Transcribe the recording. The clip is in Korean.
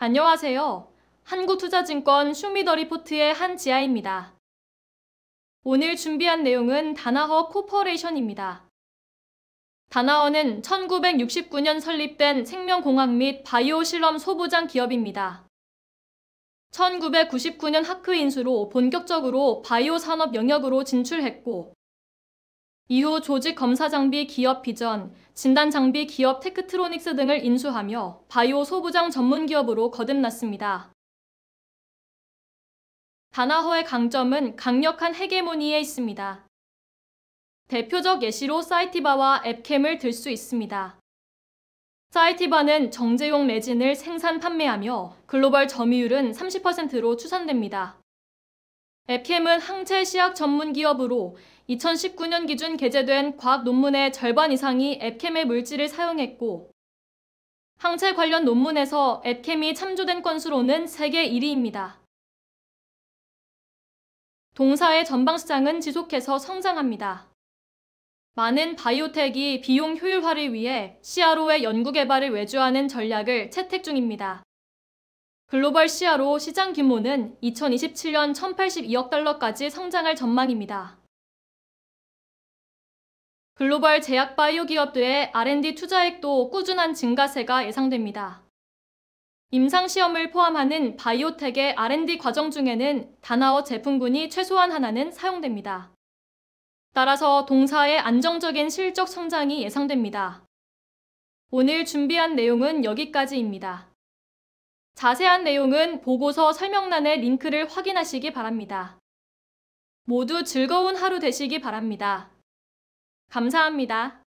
안녕하세요. 한국투자증권 슈미더리포트의 한지아입니다. 오늘 준비한 내용은 다나허 코퍼레이션입니다. 다나허는 1969년 설립된 생명공학 및 바이오 실험 소부장 기업입니다. 1999년 학회 인수로 본격적으로 바이오 산업 영역으로 진출했고 이후 조직 검사 장비 기업 비전, 진단 장비 기업 테크트로닉스 등을 인수하며 바이오 소부장 전문 기업으로 거듭났습니다. 다나허의 강점은 강력한 헤게모니에 있습니다. 대표적 예시로 사이티바와 앱캠을 들 수 있습니다. 사이티바는 정제용 레진을 생산 판매하며 글로벌 점유율은 30%로 추산됩니다. 앱캠은 항체 시약 전문 기업으로 2019년 기준 게재된 과학 논문의 절반 이상이 앱캠의 물질을 사용했고 항체 관련 논문에서 앱캠이 참조된 건수로는 세계 1위입니다. 동사의 전방시장은 지속해서 성장합니다. 많은 바이오텍이 비용 효율화를 위해 CRO의 연구개발을 외주하는 전략을 채택 중입니다. 글로벌 CRO 시장 규모는 2027년 1,082억 달러까지 성장할 전망입니다. 글로벌 제약 바이오 기업들의 R&D 투자액도 꾸준한 증가세가 예상됩니다. 임상시험을 포함하는 바이오텍의 R&D 과정 중에는 단아어 제품군이 최소한 하나는 사용됩니다. 따라서 동사의 안정적인 실적 성장이 예상됩니다. 오늘 준비한 내용은 여기까지입니다. 자세한 내용은 보고서 설명란의 링크를 확인하시기 바랍니다. 모두 즐거운 하루 되시기 바랍니다. 감사합니다.